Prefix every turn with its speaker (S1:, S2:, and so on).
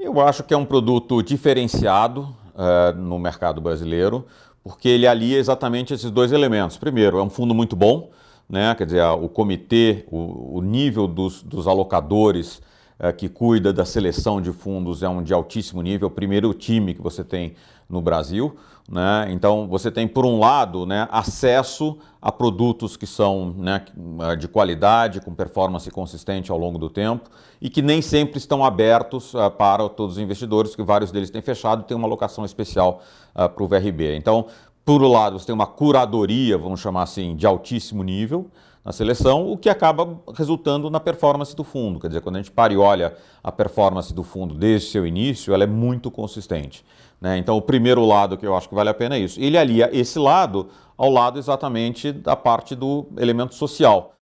S1: Eu acho que é um produto diferenciado eh, no mercado brasileiro, porque ele alia exatamente esses dois elementos. Primeiro, é um fundo muito bom, né? quer dizer, o comitê, o, o nível dos, dos alocadores é, que cuida da seleção de fundos é um de altíssimo nível, é o primeiro time que você tem no Brasil. Né? Então, você tem, por um lado, né, acesso a produtos que são né, de qualidade, com performance consistente ao longo do tempo e que nem sempre estão abertos uh, para todos os investidores, que vários deles têm fechado e têm uma locação especial uh, para o VRB. Então, por um lado, você tem uma curadoria, vamos chamar assim, de altíssimo nível na seleção, o que acaba resultando na performance do fundo. Quer dizer, quando a gente para e olha a performance do fundo desde seu início, ela é muito consistente. Né? Então, o primeiro lado que eu acho que vale a pena é isso. Ele alia esse lado ao lado exatamente da parte do elemento social.